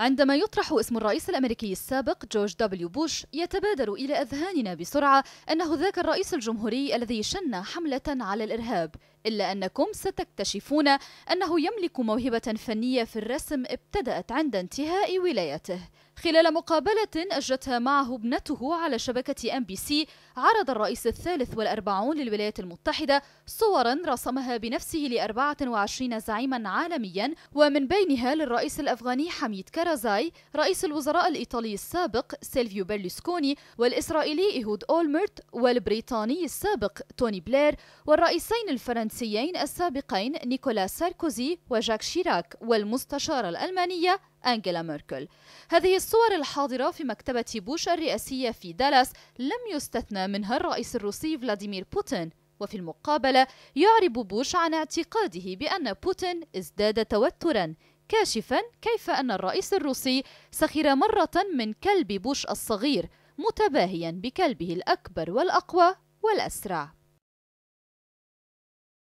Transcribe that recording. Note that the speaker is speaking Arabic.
عندما يطرح اسم الرئيس الأمريكي السابق جورج دبليو بوش يتبادر إلى أذهاننا بسرعة أنه ذاك الرئيس الجمهوري الذي شن حملة على الإرهاب إلا أنكم ستكتشفون أنه يملك موهبة فنية في الرسم ابتدأت عند انتهاء ولايته خلال مقابلة أجرتها معه ابنته على شبكة أم بي سي عرض الرئيس الثالث والأربعون للولايات المتحدة صورا رسمها بنفسه لأربعة وعشرين زعيما عالميا ومن بينها للرئيس الأفغاني حميد كارازاي رئيس الوزراء الإيطالي السابق سيلفيو بيرلسكوني والإسرائيلي إيهود أولمرت والبريطاني السابق توني بلير والرئيسين الفرنسيين السابقين نيكولا ساركوزي وجاك شيراك والمستشارة الألمانية أنجيلا ميركل هذه الصور الحاضرة في مكتبة بوش الرئاسية في دالاس لم يستثنى منها الرئيس الروسي فلاديمير بوتين وفي المقابلة يعرب بوش عن اعتقاده بأن بوتين ازداد توترا كاشفا كيف أن الرئيس الروسي سخر مرة من كلب بوش الصغير متباهيا بكلبه الأكبر والأقوى والأسرع